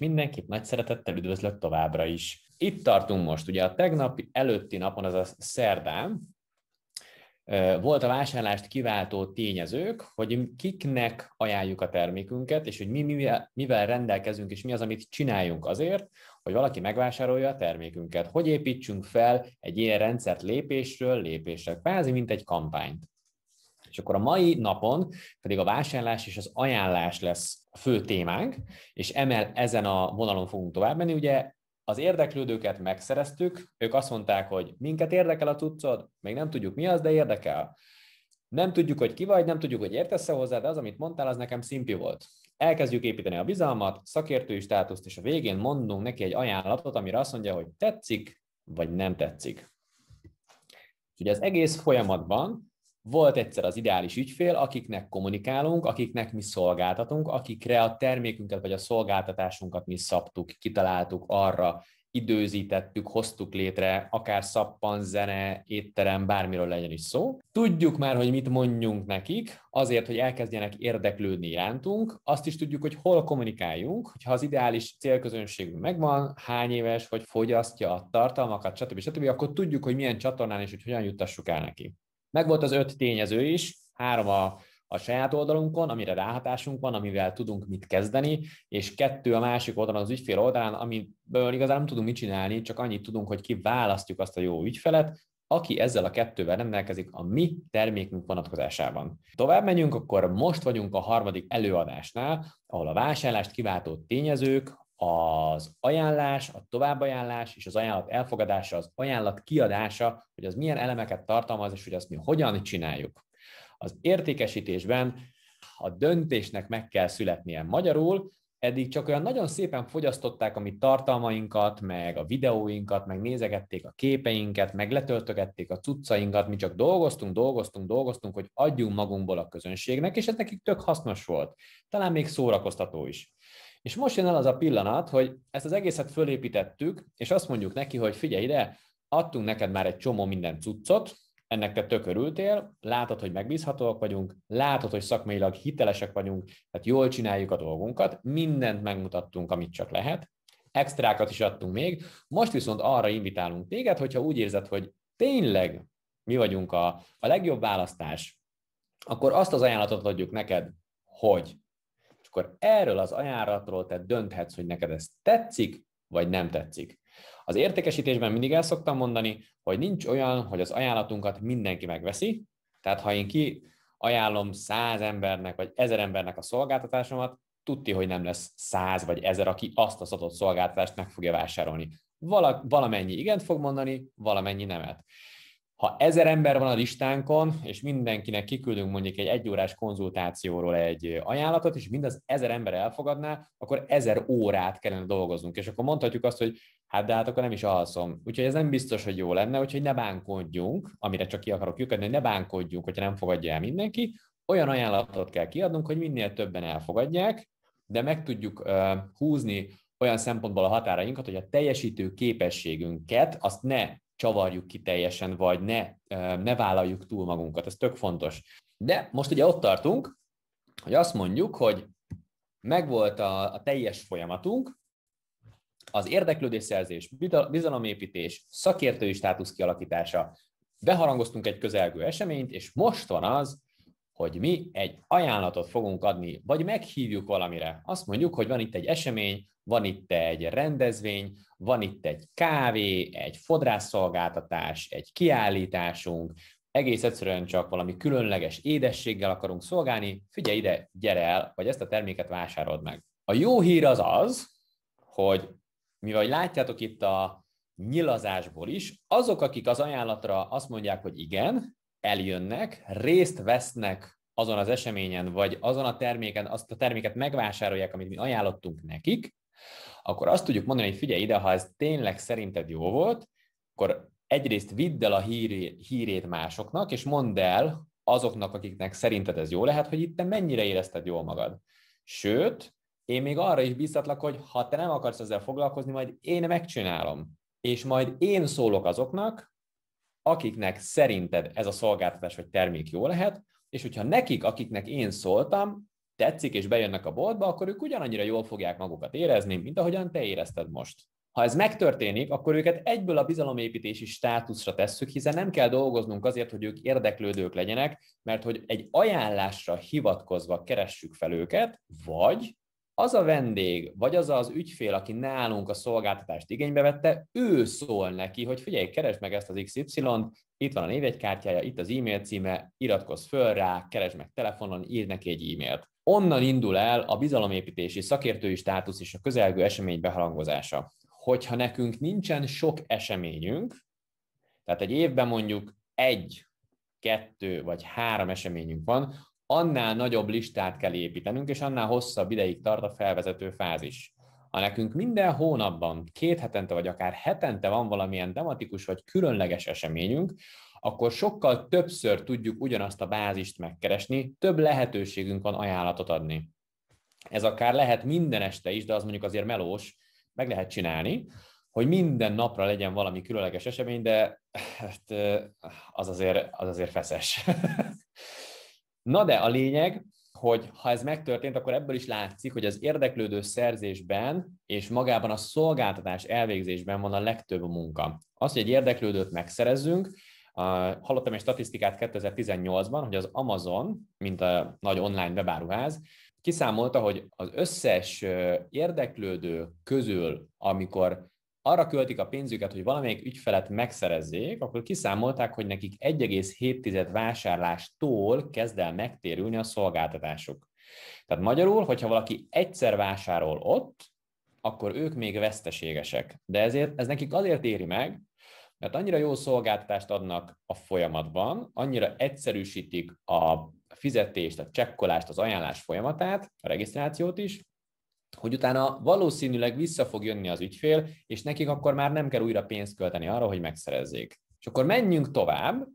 Mindenkit nagy szeretettel üdvözlök továbbra is. Itt tartunk most, ugye a tegnapi előtti napon, azaz szerdán, volt a vásárlást kiváltó tényezők, hogy kiknek ajánljuk a termékünket, és hogy mi mivel rendelkezünk, és mi az, amit csináljunk azért, hogy valaki megvásárolja a termékünket. Hogy építsünk fel egy ilyen rendszert lépésről lépésre, kvázi mint egy kampányt. És akkor a mai napon pedig a vásárlás és az ajánlás lesz a fő témánk, és emel ezen a vonalon fogunk tovább menni. Ugye az érdeklődőket megszereztük, ők azt mondták, hogy minket érdekel a cuccod, még nem tudjuk mi az, de érdekel. Nem tudjuk, hogy ki vagy, nem tudjuk, hogy értesz hozzá, de az, amit mondtál, az nekem szimpi volt. Elkezdjük építeni a bizalmat, szakértői státuszt, és a végén mondunk neki egy ajánlatot, amire azt mondja, hogy tetszik, vagy nem tetszik. Ugye az egész folyamatban volt egyszer az ideális ügyfél, akiknek kommunikálunk, akiknek mi szolgáltatunk, akikre a termékünket vagy a szolgáltatásunkat mi szabtuk, kitaláltuk arra, időzítettük, hoztuk létre, akár szappan, zene, étterem, bármiről legyen is szó. Tudjuk már, hogy mit mondjunk nekik, azért, hogy elkezdjenek érdeklődni irántunk. Azt is tudjuk, hogy hol kommunikáljunk, hogyha az ideális célközönségünk megvan, hány éves, hogy fogyasztja a tartalmakat, stb. stb. stb. akkor tudjuk, hogy milyen csatornán és hogy hogyan juttassuk el neki. Megvolt az öt tényező is, három a, a saját oldalunkon, amire ráhatásunk van, amivel tudunk mit kezdeni, és kettő a másik oldalon, az ügyfél oldalán, amiből igazán nem tudunk mit csinálni, csak annyit tudunk, hogy kiválasztjuk azt a jó ügyfelet, aki ezzel a kettővel rendelkezik a mi termékünk vonatkozásában. Tovább megyünk, akkor most vagyunk a harmadik előadásnál, ahol a vásárlást kiváltó tényezők, az ajánlás, a továbbajánlás és az ajánlat elfogadása, az ajánlat kiadása, hogy az milyen elemeket tartalmaz, és hogy azt mi hogyan csináljuk. Az értékesítésben a döntésnek meg kell születnie magyarul, eddig csak olyan nagyon szépen fogyasztották a mi tartalmainkat, meg a videóinkat, meg nézegették a képeinket, meg letöltögették a cuccainkat, mi csak dolgoztunk, dolgoztunk, dolgoztunk, hogy adjunk magunkból a közönségnek, és ez nekik tök hasznos volt. Talán még szórakoztató is. És most jön el az a pillanat, hogy ezt az egészet fölépítettük, és azt mondjuk neki, hogy figyelj ide, adtunk neked már egy csomó minden cuccot, ennek te tökörültél, látod, hogy megbízhatóak vagyunk, látod, hogy szakmailag hitelesek vagyunk, tehát jól csináljuk a dolgunkat, mindent megmutattunk, amit csak lehet, extrákat is adtunk még, most viszont arra invitálunk téged, hogyha úgy érzed, hogy tényleg mi vagyunk a, a legjobb választás, akkor azt az ajánlatot adjuk neked, hogy akkor erről az ajánlatról te dönthetsz, hogy neked ez tetszik, vagy nem tetszik. Az értékesítésben mindig el szoktam mondani, hogy nincs olyan, hogy az ajánlatunkat mindenki megveszi, tehát ha én ki ajánlom száz embernek, vagy ezer embernek a szolgáltatásomat, tudti, hogy nem lesz száz vagy ezer, aki azt az adott szolgáltatást meg fogja vásárolni. valamennyi igent fog mondani, valamennyi nemet ha ezer ember van a listánkon, és mindenkinek kiküldünk mondjuk egy egyórás konzultációról egy ajánlatot, és mindaz ezer ember elfogadná, akkor ezer órát kellene dolgoznunk. És akkor mondhatjuk azt, hogy hát de hát akkor nem is alszom. Úgyhogy ez nem biztos, hogy jó lenne, úgyhogy ne bánkodjunk, amire csak ki akarok lyukadni, hogy ne bánkodjunk, hogyha nem fogadja el mindenki, olyan ajánlatot kell kiadnunk, hogy minél többen elfogadják, de meg tudjuk uh, húzni olyan szempontból a határainkat, hogy a teljesítő képességünket azt ne csavarjuk ki teljesen, vagy ne, ne vállaljuk túl magunkat. Ez tök fontos. De most ugye ott tartunk, hogy azt mondjuk, hogy megvolt a, a teljes folyamatunk, az érdeklődésszerzés, bizalomépítés, szakértői státusz kialakítása, beharangoztunk egy közelgő eseményt, és most van az, hogy mi egy ajánlatot fogunk adni, vagy meghívjuk valamire. Azt mondjuk, hogy van itt egy esemény, van itt egy rendezvény, van itt egy kávé, egy fodrászszolgáltatás, egy kiállításunk, egész egyszerűen csak valami különleges édességgel akarunk szolgálni, figyelj ide, gyere el, vagy ezt a terméket vásárold meg. A jó hír az az, hogy mivel látjátok itt a nyilazásból is, azok, akik az ajánlatra azt mondják, hogy igen, eljönnek, részt vesznek azon az eseményen, vagy azon a terméken, azt a terméket megvásárolják, amit mi ajánlottunk nekik, akkor azt tudjuk mondani, hogy figyelj ide, ha ez tényleg szerinted jó volt, akkor egyrészt vidd el a hírét, másoknak, és mondd el azoknak, akiknek szerinted ez jó lehet, hogy itt te mennyire érezted jól magad. Sőt, én még arra is biztatlak, hogy ha te nem akarsz ezzel foglalkozni, majd én megcsinálom. És majd én szólok azoknak, akiknek szerinted ez a szolgáltatás vagy termék jó lehet, és hogyha nekik, akiknek én szóltam, tetszik, és bejönnek a boltba, akkor ők ugyanannyira jól fogják magukat érezni, mint ahogyan te érezted most. Ha ez megtörténik, akkor őket egyből a bizalomépítési státuszra tesszük, hiszen nem kell dolgoznunk azért, hogy ők érdeklődők legyenek, mert hogy egy ajánlásra hivatkozva keressük fel őket, vagy az a vendég, vagy az az ügyfél, aki nálunk a szolgáltatást igénybe vette, ő szól neki, hogy figyelj, keresd meg ezt az XY-t, itt van a névjegykártyája, itt az e-mail címe, iratkozz föl rá, keresd meg telefonon, írd neki egy e-mailt. Onnan indul el a bizalomépítési szakértői státusz és a közelgő esemény beharangozása. Hogyha nekünk nincsen sok eseményünk, tehát egy évben mondjuk egy, kettő vagy három eseményünk van, annál nagyobb listát kell építenünk, és annál hosszabb ideig tart a felvezető fázis. Ha nekünk minden hónapban, két hetente vagy akár hetente van valamilyen tematikus vagy különleges eseményünk, akkor sokkal többször tudjuk ugyanazt a bázist megkeresni, több lehetőségünk van ajánlatot adni. Ez akár lehet minden este is, de az mondjuk azért melós, meg lehet csinálni, hogy minden napra legyen valami különleges esemény, de hát, az, azért, az azért feszes. Na de a lényeg, hogy ha ez megtörtént, akkor ebből is látszik, hogy az érdeklődő szerzésben és magában a szolgáltatás elvégzésben van a legtöbb munka. Az, hogy egy érdeklődőt megszerezzünk, Hallottam egy statisztikát 2018-ban, hogy az Amazon, mint a nagy online bebáruház, kiszámolta, hogy az összes érdeklődő közül, amikor arra költik a pénzüket, hogy valamelyik ügyfelet megszerezzék, akkor kiszámolták, hogy nekik 1,7 vásárlástól kezd el megtérülni a szolgáltatásuk. Tehát magyarul, hogyha valaki egyszer vásárol ott, akkor ők még veszteségesek. De ezért ez nekik azért éri meg, mert annyira jó szolgáltatást adnak a folyamatban, annyira egyszerűsítik a fizetést, a csekkolást, az ajánlás folyamatát, a regisztrációt is, hogy utána valószínűleg vissza fog jönni az ügyfél, és nekik akkor már nem kell újra pénzt költeni arra, hogy megszerezzék. És akkor menjünk tovább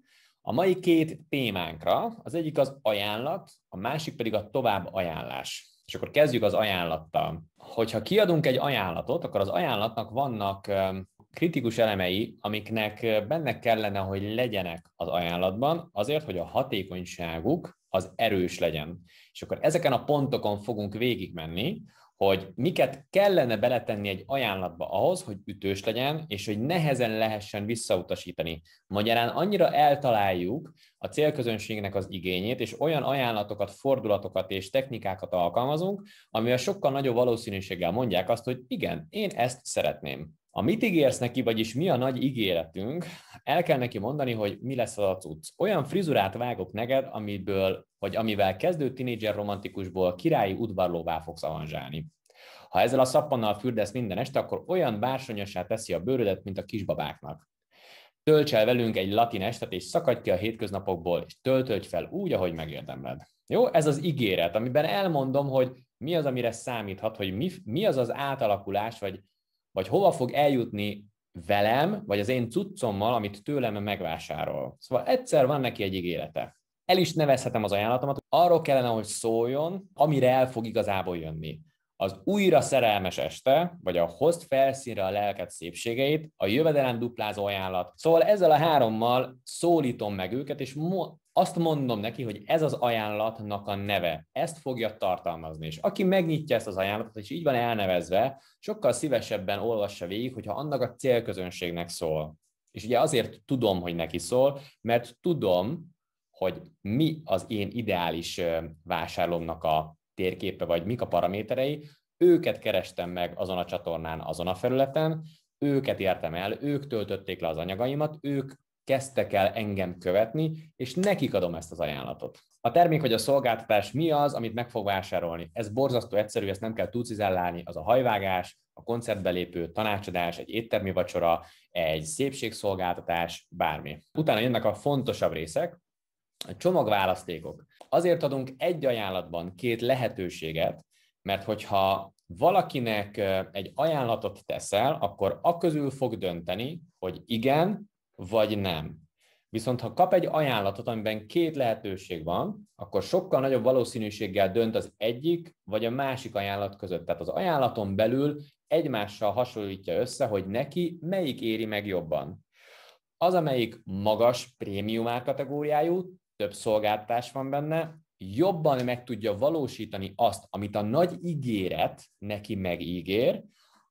a mai két témánkra. Az egyik az ajánlat, a másik pedig a tovább ajánlás. És akkor kezdjük az ajánlattal. Hogyha kiadunk egy ajánlatot, akkor az ajánlatnak vannak kritikus elemei, amiknek benne kellene, hogy legyenek az ajánlatban, azért, hogy a hatékonyságuk az erős legyen. És akkor ezeken a pontokon fogunk végigmenni, hogy miket kellene beletenni egy ajánlatba ahhoz, hogy ütős legyen, és hogy nehezen lehessen visszautasítani. Magyarán annyira eltaláljuk a célközönségnek az igényét, és olyan ajánlatokat, fordulatokat és technikákat alkalmazunk, amivel sokkal nagyobb valószínűséggel mondják azt, hogy igen, én ezt szeretném. Ha mit ígérsz neki, vagyis mi a nagy ígéretünk, el kell neki mondani, hogy mi lesz az a cucc. Olyan frizurát vágok neked, amiből, vagy amivel kezdő tinédzser romantikusból királyi udvarlóvá fogsz avanzsálni. Ha ezzel a szappannal fürdesz minden este, akkor olyan bársonyosá teszi a bőrödet, mint a kisbabáknak. Tölts el velünk egy latin estet, és szakadj ki a hétköznapokból, és töltölj fel úgy, ahogy megérdemled. Jó, ez az ígéret, amiben elmondom, hogy mi az, amire számíthat, hogy mi, mi az az átalakulás, vagy vagy hova fog eljutni velem, vagy az én cuccommal, amit tőlem megvásárol. Szóval egyszer van neki egy ígérete. El is nevezhetem az ajánlatomat, arról kellene, hogy szóljon, amire el fog igazából jönni. Az újra szerelmes este, vagy a hozd felszínre a lelked szépségeit, a jövedelem duplázó ajánlat. Szóval ezzel a hárommal szólítom meg őket, és mo- azt mondom neki, hogy ez az ajánlatnak a neve, ezt fogja tartalmazni. És aki megnyitja ezt az ajánlatot, és így van elnevezve, sokkal szívesebben olvassa végig, hogyha annak a célközönségnek szól. És ugye azért tudom, hogy neki szól, mert tudom, hogy mi az én ideális vásárlómnak a térképe, vagy mik a paraméterei, őket kerestem meg azon a csatornán, azon a felületen, őket értem el, ők töltötték le az anyagaimat, ők kezdtek el engem követni, és nekik adom ezt az ajánlatot. A termék vagy a szolgáltatás mi az, amit meg fog vásárolni? Ez borzasztó egyszerű, ezt nem kell tucizellálni, az a hajvágás, a koncertbelépő, tanácsadás, egy éttermi vacsora, egy szépségszolgáltatás, bármi. Utána jönnek a fontosabb részek, a csomagválasztékok. Azért adunk egy ajánlatban két lehetőséget, mert hogyha valakinek egy ajánlatot teszel, akkor a közül fog dönteni, hogy igen vagy nem. Viszont ha kap egy ajánlatot, amiben két lehetőség van, akkor sokkal nagyobb valószínűséggel dönt az egyik vagy a másik ajánlat között. Tehát az ajánlaton belül egymással hasonlítja össze, hogy neki melyik éri meg jobban. Az, amelyik magas prémium árkategóriájú, több szolgáltás van benne, jobban meg tudja valósítani azt, amit a nagy ígéret neki megígér,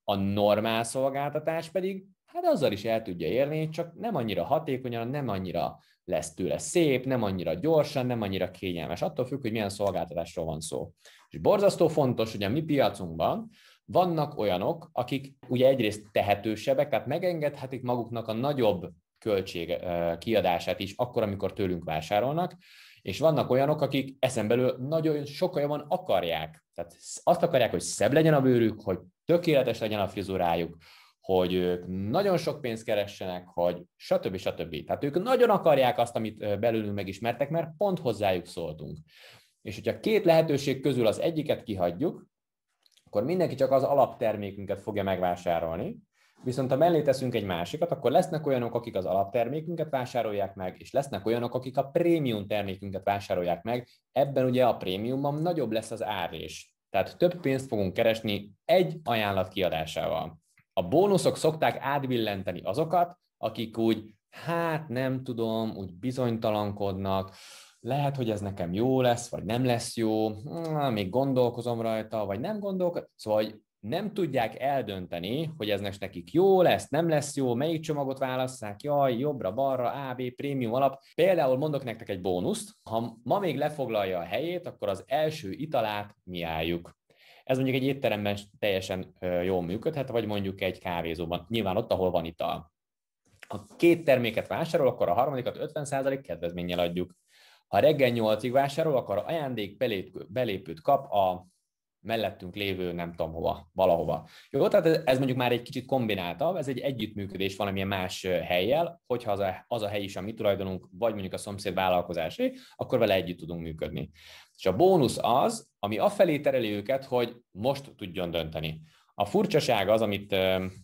a normál szolgáltatás pedig hát azzal is el tudja érni, csak nem annyira hatékonyan, nem annyira lesz tőle szép, nem annyira gyorsan, nem annyira kényelmes, attól függ, hogy milyen szolgáltatásról van szó. És borzasztó fontos, hogy a mi piacunkban vannak olyanok, akik ugye egyrészt tehetősebbek, tehát megengedhetik maguknak a nagyobb költség kiadását is, akkor, amikor tőlünk vásárolnak, és vannak olyanok, akik ezen belül nagyon jobban akarják. Tehát azt akarják, hogy szebb legyen a bőrük, hogy tökéletes legyen a frizurájuk, hogy ők nagyon sok pénzt keressenek, hogy stb. stb. Tehát ők nagyon akarják azt, amit belülünk megismertek, mert pont hozzájuk szóltunk. És hogyha két lehetőség közül az egyiket kihagyjuk, akkor mindenki csak az alaptermékünket fogja megvásárolni, Viszont ha mellé teszünk egy másikat, akkor lesznek olyanok, akik az alaptermékünket vásárolják meg, és lesznek olyanok, akik a prémium termékünket vásárolják meg. Ebben ugye a prémiumban nagyobb lesz az ár is, Tehát több pénzt fogunk keresni egy ajánlat kiadásával. A bónuszok szokták átbillenteni azokat, akik úgy, hát nem tudom, úgy bizonytalankodnak, lehet, hogy ez nekem jó lesz, vagy nem lesz jó, még gondolkozom rajta, vagy nem gondolkozom. Szóval, nem tudják eldönteni, hogy ez nekik jó lesz, nem lesz jó, melyik csomagot válasszák, jaj, jobbra, balra, AB, prémium alap. Például mondok nektek egy bónuszt, ha ma még lefoglalja a helyét, akkor az első italát mi álljuk. Ez mondjuk egy étteremben teljesen jól működhet, vagy mondjuk egy kávézóban, nyilván ott, ahol van ital. Ha két terméket vásárol, akkor a harmadikat 50% kedvezménnyel adjuk. Ha reggel 8-ig vásárol, akkor ajándék belépőt kap a mellettünk lévő nem tudom hova, valahova. Jó, tehát ez, ez mondjuk már egy kicsit kombináltabb, ez egy együttműködés valamilyen más helyjel, hogyha az a, az a hely is a mi tulajdonunk, vagy mondjuk a szomszéd vállalkozásé, akkor vele együtt tudunk működni. És a bónusz az, ami afelé tereli őket, hogy most tudjon dönteni. A furcsaság az, amit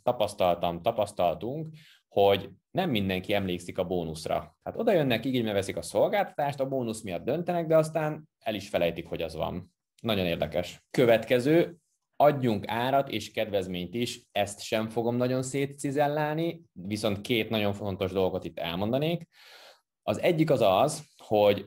tapasztaltam, tapasztaltunk, hogy nem mindenki emlékszik a bónuszra. Hát oda jönnek, igénybe veszik a szolgáltatást, a bónusz miatt döntenek, de aztán el is felejtik, hogy az van. Nagyon érdekes. Következő, adjunk árat és kedvezményt is, ezt sem fogom nagyon szétcizellálni, viszont két nagyon fontos dolgot itt elmondanék. Az egyik az az, hogy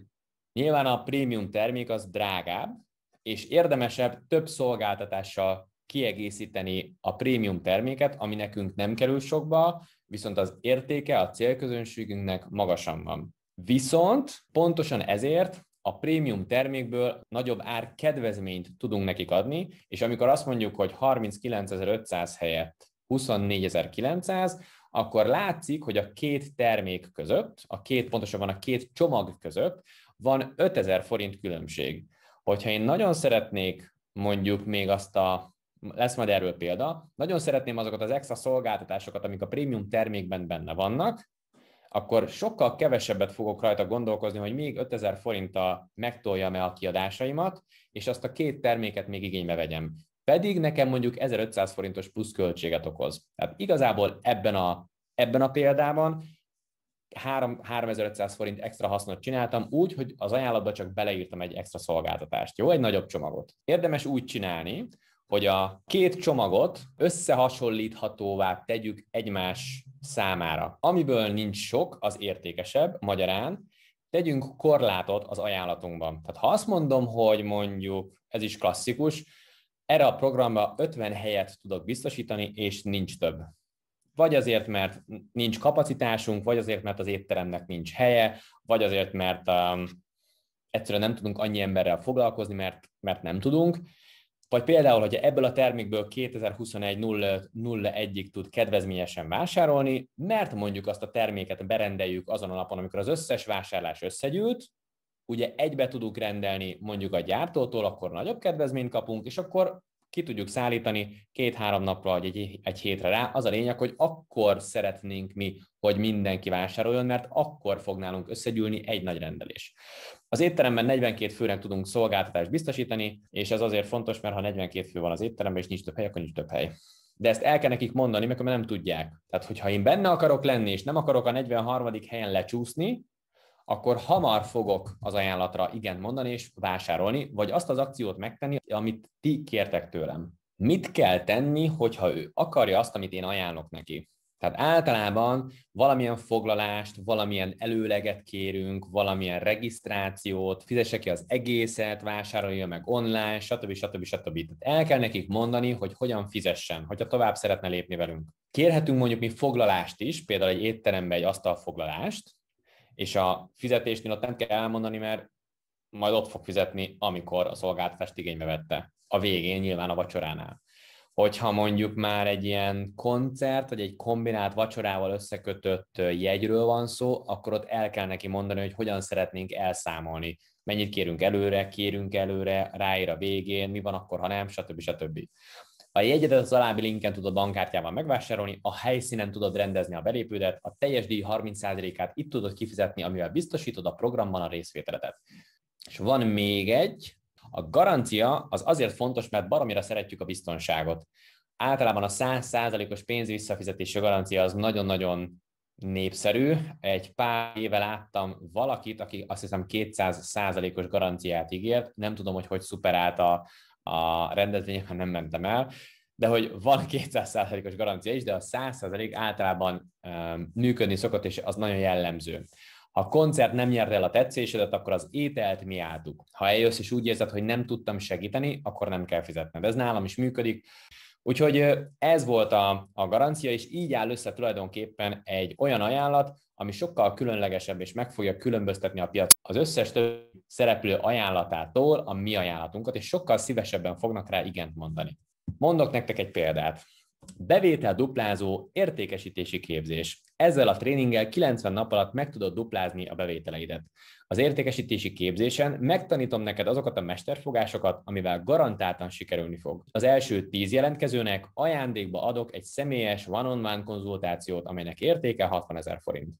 nyilván a prémium termék az drágább, és érdemesebb több szolgáltatással kiegészíteni a prémium terméket, ami nekünk nem kerül sokba, viszont az értéke a célközönségünknek magasan van. Viszont pontosan ezért a prémium termékből nagyobb ár kedvezményt tudunk nekik adni, és amikor azt mondjuk, hogy 39.500 helyett 24.900, akkor látszik, hogy a két termék között, a két, pontosabban a két csomag között van 5000 forint különbség. Hogyha én nagyon szeretnék mondjuk még azt a lesz majd erről példa. Nagyon szeretném azokat az extra szolgáltatásokat, amik a prémium termékben benne vannak, akkor sokkal kevesebbet fogok rajta gondolkozni, hogy még 5000 forinttal megtolja e a kiadásaimat, és azt a két terméket még igénybe vegyem. Pedig nekem mondjuk 1500 forintos plusz költséget okoz. Tehát igazából ebben a, ebben a példában 3, 3500 forint extra hasznot csináltam úgy, hogy az ajánlatba csak beleírtam egy extra szolgáltatást, jó? Egy nagyobb csomagot. Érdemes úgy csinálni, hogy a két csomagot összehasonlíthatóvá tegyük egymás számára. Amiből nincs sok, az értékesebb, magyarán, tegyünk korlátot az ajánlatunkban. Tehát ha azt mondom, hogy mondjuk, ez is klasszikus, erre a programba 50 helyet tudok biztosítani, és nincs több. Vagy azért, mert nincs kapacitásunk, vagy azért, mert az étteremnek nincs helye, vagy azért, mert um, egyszerűen nem tudunk annyi emberrel foglalkozni, mert, mert nem tudunk. Vagy például, hogyha ebből a termékből 2021 01-ig tud kedvezményesen vásárolni, mert mondjuk azt a terméket berendeljük azon a napon, amikor az összes vásárlás összegyűlt, ugye egybe tudunk rendelni mondjuk a gyártótól, akkor nagyobb kedvezményt kapunk, és akkor ki tudjuk szállítani két-három napra vagy egy, egy hétre rá. Az a lényeg, hogy akkor szeretnénk mi, hogy mindenki vásároljon, mert akkor fog nálunk összegyűlni egy nagy rendelés. Az étteremben 42 főnek tudunk szolgáltatást biztosítani, és ez azért fontos, mert ha 42 fő van az étteremben, és nincs több hely, akkor nincs több hely de ezt el kell nekik mondani, mert nem tudják. Tehát, hogyha én benne akarok lenni, és nem akarok a 43. helyen lecsúszni, akkor hamar fogok az ajánlatra igen mondani és vásárolni, vagy azt az akciót megtenni, amit ti kértek tőlem. Mit kell tenni, hogyha ő akarja azt, amit én ajánlok neki? Tehát általában valamilyen foglalást, valamilyen előleget kérünk, valamilyen regisztrációt, fizesse ki az egészet, vásárolja meg online, stb. stb. stb. Tehát el kell nekik mondani, hogy hogyan fizessen, hogyha tovább szeretne lépni velünk. Kérhetünk mondjuk mi foglalást is, például egy étterembe egy asztalfoglalást, és a fizetésnél ott nem kell elmondani, mert majd ott fog fizetni, amikor a szolgáltatást igénybe vette. A végén nyilván a vacsoránál. Hogyha mondjuk már egy ilyen koncert, vagy egy kombinált vacsorával összekötött jegyről van szó, akkor ott el kell neki mondani, hogy hogyan szeretnénk elszámolni. Mennyit kérünk előre, kérünk előre, ráír a végén, mi van akkor, ha nem, stb. stb. A jegyedet az alábbi linken tudod bankkártyával megvásárolni, a helyszínen tudod rendezni a belépődet, a teljes díj 30%-át itt tudod kifizetni, amivel biztosítod a programban a részvételedet. És van még egy, a garancia az azért fontos, mert baromira szeretjük a biztonságot. Általában a 100%-os pénz visszafizetési garancia az nagyon-nagyon népszerű. Egy pár éve láttam valakit, aki azt hiszem 200%-os garanciát ígért, nem tudom, hogy hogy szuperált a, a rendezvények, ha nem mentem el, de hogy van 200%-os garancia is, de a 100% általában működni szokott, és az nagyon jellemző. Ha a koncert nem nyerte el a tetszésedet, akkor az ételt mi álltuk. Ha eljössz és úgy érzed, hogy nem tudtam segíteni, akkor nem kell fizetned. Ez nálam is működik. Úgyhogy ez volt a, a garancia, és így áll össze tulajdonképpen egy olyan ajánlat, ami sokkal különlegesebb és meg fogja különböztetni a piac az összes több szereplő ajánlatától a mi ajánlatunkat, és sokkal szívesebben fognak rá igent mondani. Mondok nektek egy példát. Bevétel duplázó értékesítési képzés. Ezzel a tréninggel 90 nap alatt meg tudod duplázni a bevételeidet. Az értékesítési képzésen megtanítom neked azokat a mesterfogásokat, amivel garantáltan sikerülni fog. Az első 10 jelentkezőnek ajándékba adok egy személyes one-on-one konzultációt, amelynek értéke 60 ezer forint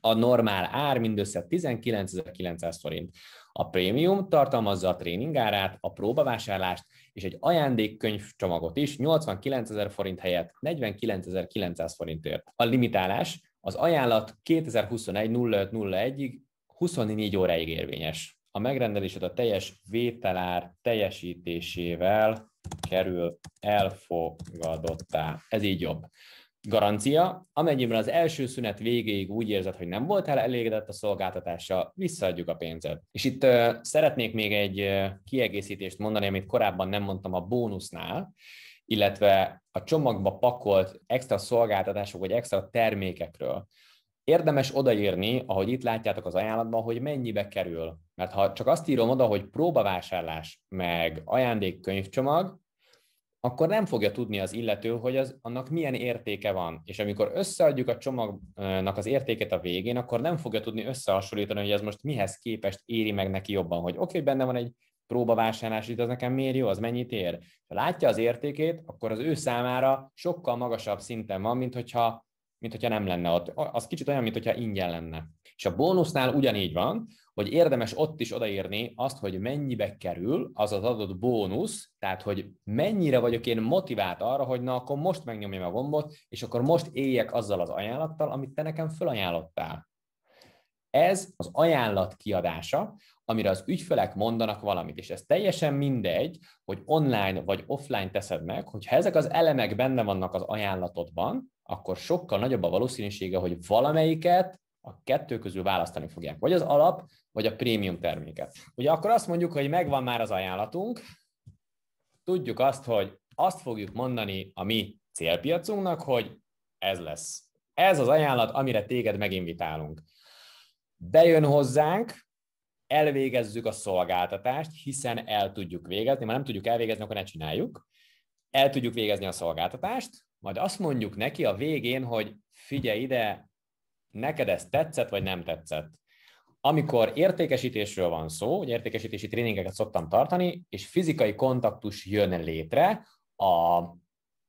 a normál ár mindössze 19.900 forint. A prémium tartalmazza a árát, a próbavásárlást és egy csomagot is 89.000 forint helyett 49.900 forintért. A limitálás az ajánlat 2021 0501-ig 24 óráig érvényes. A megrendelésed a teljes vételár teljesítésével kerül elfogadottá. Ez így jobb. Garancia, amennyiben az első szünet végéig úgy érzed, hogy nem voltál elégedett a szolgáltatással, visszaadjuk a pénzed. És itt uh, szeretnék még egy uh, kiegészítést mondani, amit korábban nem mondtam a bónusznál, illetve a csomagba pakolt extra szolgáltatások vagy extra termékekről. Érdemes odaírni, ahogy itt látjátok az ajánlatban, hogy mennyibe kerül. Mert ha csak azt írom oda, hogy próbavásárlás, meg ajándékkönyvcsomag, akkor nem fogja tudni az illető, hogy az, annak milyen értéke van. És amikor összeadjuk a csomagnak az értéket a végén, akkor nem fogja tudni összehasonlítani, hogy ez most mihez képest éri meg neki jobban, hogy oké, okay, benne van egy próbavásárlás, itt az nekem miért jó, az mennyit ér. Ha látja az értékét, akkor az ő számára sokkal magasabb szinten van, mint hogyha, mint hogyha nem lenne ott. Az kicsit olyan, mint hogyha ingyen lenne. És a bónusznál ugyanígy van, hogy érdemes ott is odaírni azt, hogy mennyibe kerül az az adott bónusz, tehát hogy mennyire vagyok én motivált arra, hogy na akkor most megnyomjam a gombot, és akkor most éljek azzal az ajánlattal, amit te nekem fölajánlottál. Ez az ajánlat kiadása, amire az ügyfelek mondanak valamit, és ez teljesen mindegy, hogy online vagy offline teszed meg, hogyha ezek az elemek benne vannak az ajánlatodban, akkor sokkal nagyobb a valószínűsége, hogy valamelyiket a kettő közül választani fogják, vagy az alap, vagy a prémium terméket. Ugye akkor azt mondjuk, hogy megvan már az ajánlatunk, tudjuk azt, hogy azt fogjuk mondani a mi célpiacunknak, hogy ez lesz. Ez az ajánlat, amire téged meginvitálunk. Bejön hozzánk, elvégezzük a szolgáltatást, hiszen el tudjuk végezni, ha nem tudjuk elvégezni, akkor ne csináljuk. El tudjuk végezni a szolgáltatást, majd azt mondjuk neki a végén, hogy figyelj ide, neked ez tetszett, vagy nem tetszett. Amikor értékesítésről van szó, hogy értékesítési tréningeket szoktam tartani, és fizikai kontaktus jön létre a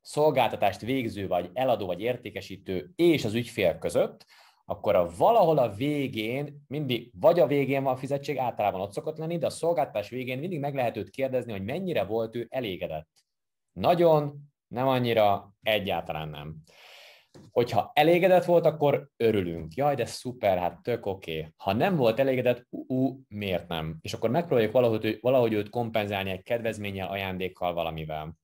szolgáltatást végző, vagy eladó, vagy értékesítő és az ügyfél között, akkor a valahol a végén, mindig, vagy a végén van a fizetség, általában ott szokott lenni, de a szolgáltatás végén mindig meg lehet őt kérdezni, hogy mennyire volt ő elégedett. Nagyon, nem annyira, egyáltalán nem hogyha elégedett volt, akkor örülünk. Jaj, de szuper, hát tök oké. Okay. Ha nem volt elégedett, ú, ú, miért nem? És akkor megpróbáljuk valahogy, valahogy őt kompenzálni egy kedvezménnyel, ajándékkal, valamivel.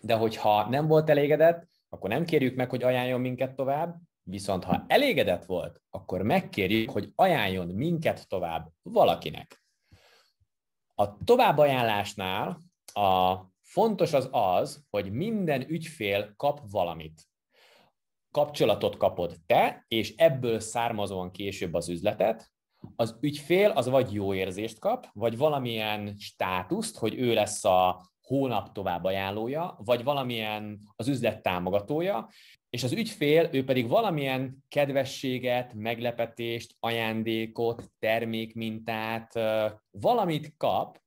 De hogyha nem volt elégedett, akkor nem kérjük meg, hogy ajánljon minket tovább, viszont ha elégedett volt, akkor megkérjük, hogy ajánljon minket tovább valakinek. A továbbajánlásnál a fontos az az, hogy minden ügyfél kap valamit kapcsolatot kapod te, és ebből származóan később az üzletet, az ügyfél az vagy jó érzést kap, vagy valamilyen státuszt, hogy ő lesz a hónap tovább ajánlója, vagy valamilyen az üzlet támogatója, és az ügyfél, ő pedig valamilyen kedvességet, meglepetést, ajándékot, termékmintát, valamit kap,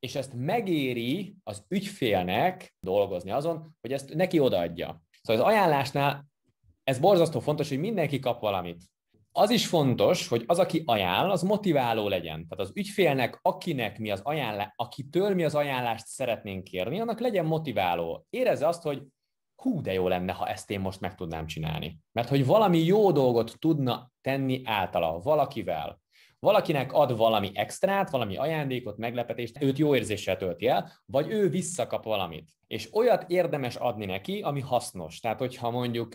és ezt megéri az ügyfélnek dolgozni azon, hogy ezt neki odaadja. Szóval az ajánlásnál ez borzasztó fontos, hogy mindenki kap valamit. Az is fontos, hogy az, aki ajánl, az motiváló legyen. Tehát az ügyfélnek, akinek mi az ajánlás, akitől mi az ajánlást szeretnénk kérni, annak legyen motiváló. Érezze azt, hogy hú, de jó lenne, ha ezt én most meg tudnám csinálni. Mert hogy valami jó dolgot tudna tenni általa, valakivel, Valakinek ad valami extrát, valami ajándékot, meglepetést, őt jó érzéssel tölti el, vagy ő visszakap valamit. És olyat érdemes adni neki, ami hasznos. Tehát, hogyha mondjuk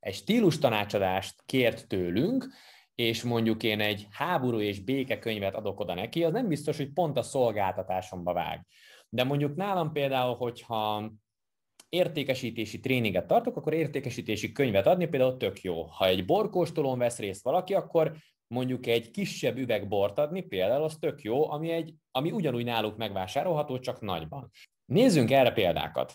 egy stílus tanácsadást kért tőlünk, és mondjuk én egy háború és béke könyvet adok oda neki, az nem biztos, hogy pont a szolgáltatásomba vág. De mondjuk nálam például, hogyha értékesítési tréninget tartok, akkor értékesítési könyvet adni például tök jó. Ha egy borkóstolón vesz részt valaki, akkor mondjuk egy kisebb üveg bort adni például, az tök jó, ami, egy, ami ugyanúgy náluk megvásárolható, csak nagyban. Nézzünk erre példákat.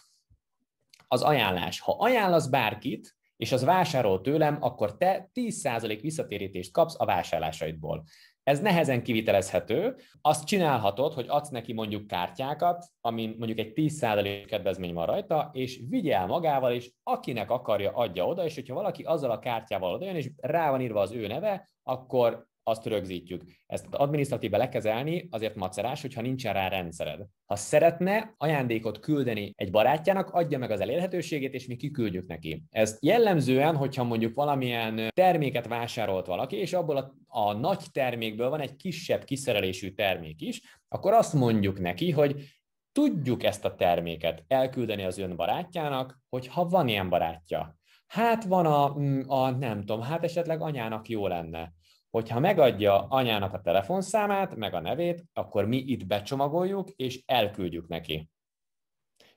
Az ajánlás. Ha ajánlasz bárkit, és az vásárol tőlem, akkor te 10% visszatérítést kapsz a vásárlásaidból. Ez nehezen kivitelezhető. Azt csinálhatod, hogy adsz neki mondjuk kártyákat, amin mondjuk egy 10% kedvezmény van rajta, és vigyel magával, és akinek akarja, adja oda, és hogyha valaki azzal a kártyával odajön, és rá van írva az ő neve, akkor azt rögzítjük. Ezt adminisztratíve lekezelni azért macerás, hogyha nincsen rá rendszered. Ha szeretne ajándékot küldeni egy barátjának, adja meg az elérhetőségét, és mi kiküldjük neki. Ez jellemzően, hogyha mondjuk valamilyen terméket vásárolt valaki, és abból a, a nagy termékből van egy kisebb kiszerelésű termék is, akkor azt mondjuk neki, hogy tudjuk ezt a terméket elküldeni az ön barátjának, hogyha van ilyen barátja. Hát van a, mm, a nem tudom, hát esetleg anyának jó lenne hogyha megadja anyának a telefonszámát, meg a nevét, akkor mi itt becsomagoljuk, és elküldjük neki.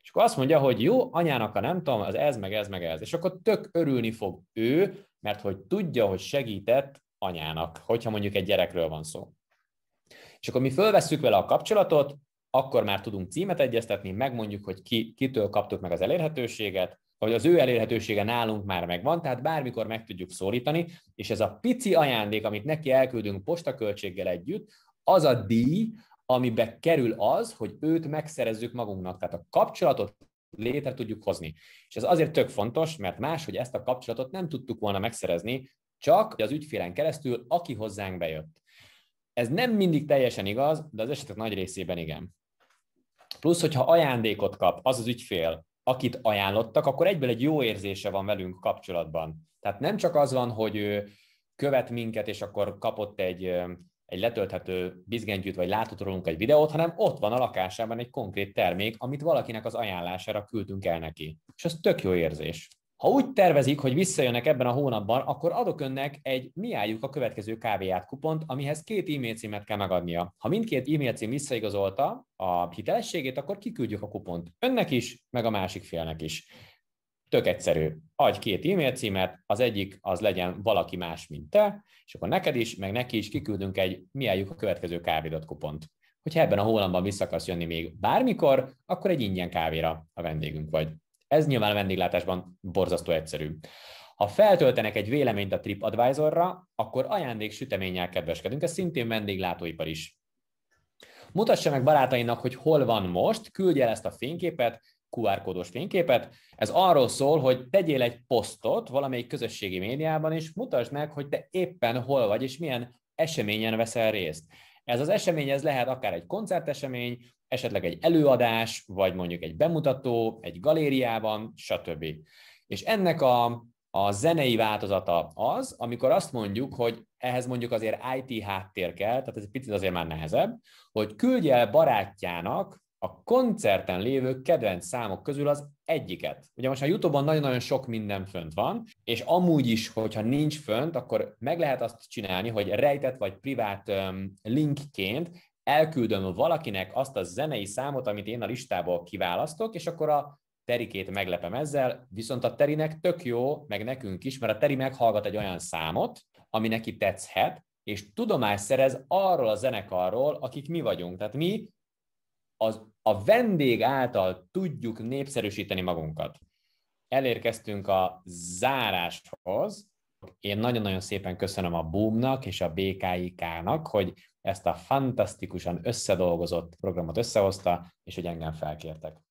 És akkor azt mondja, hogy jó, anyának a nem tudom, az ez, meg ez, meg ez. És akkor tök örülni fog ő, mert hogy tudja, hogy segített anyának, hogyha mondjuk egy gyerekről van szó. És akkor mi fölvesszük vele a kapcsolatot, akkor már tudunk címet egyeztetni, megmondjuk, hogy ki, kitől kaptuk meg az elérhetőséget, hogy az ő elérhetősége nálunk már megvan, tehát bármikor meg tudjuk szólítani, és ez a pici ajándék, amit neki elküldünk postaköltséggel együtt, az a díj, amibe kerül az, hogy őt megszerezzük magunknak. Tehát a kapcsolatot létre tudjuk hozni. És ez azért tök fontos, mert máshogy ezt a kapcsolatot nem tudtuk volna megszerezni, csak az ügyfélen keresztül, aki hozzánk bejött. Ez nem mindig teljesen igaz, de az esetek nagy részében igen. Plusz, hogyha ajándékot kap az az ügyfél, akit ajánlottak, akkor egyből egy jó érzése van velünk kapcsolatban. Tehát nem csak az van, hogy ő követ minket, és akkor kapott egy, egy letölthető bizgentyűt, vagy látott rólunk egy videót, hanem ott van a lakásában egy konkrét termék, amit valakinek az ajánlására küldtünk el neki. És ez tök jó érzés. Ha úgy tervezik, hogy visszajönnek ebben a hónapban, akkor adok önnek egy miájuk a következő kávéját kupont, amihez két e-mail címet kell megadnia. Ha mindkét e-mail cím visszaigazolta a hitelességét, akkor kiküldjük a kupont önnek is, meg a másik félnek is. Tök egyszerű. Adj két e-mail címet, az egyik az legyen valaki más, mint te, és akkor neked is, meg neki is kiküldünk egy miájuk a következő kávédat kupont. Hogyha ebben a hónapban vissza akarsz jönni még bármikor, akkor egy ingyen kávéra a vendégünk vagy. Ez nyilván a vendéglátásban borzasztó egyszerű. Ha feltöltenek egy véleményt a TripAdvisor-ra, akkor ajándék süteménnyel kedveskedünk, ez szintén vendéglátóipar is. Mutassa meg barátainak, hogy hol van most, küldje el ezt a fényképet, QR kódos fényképet. Ez arról szól, hogy tegyél egy posztot valamelyik közösségi médiában, és mutasd meg, hogy te éppen hol vagy, és milyen eseményen veszel részt. Ez az esemény, ez lehet akár egy koncertesemény, esetleg egy előadás, vagy mondjuk egy bemutató, egy galériában, stb. És ennek a, a zenei változata az, amikor azt mondjuk, hogy ehhez mondjuk azért IT háttér kell, tehát ez egy picit azért már nehezebb, hogy küldje el barátjának a koncerten lévő kedvenc számok közül az egyiket. Ugye most a YouTube-on nagyon-nagyon sok minden fönt van, és amúgy is, hogyha nincs fönt, akkor meg lehet azt csinálni, hogy rejtett vagy privát linkként elküldöm valakinek azt a zenei számot, amit én a listából kiválasztok, és akkor a Terikét meglepem ezzel, viszont a Terinek tök jó, meg nekünk is, mert a Teri meghallgat egy olyan számot, ami neki tetszhet, és tudomást szerez arról a zenekarról, akik mi vagyunk. Tehát mi az, a vendég által tudjuk népszerűsíteni magunkat. Elérkeztünk a záráshoz, én nagyon-nagyon szépen köszönöm a Boomnak és a BKIK-nak, hogy ezt a fantasztikusan összedolgozott programot összehozta, és hogy engem felkértek.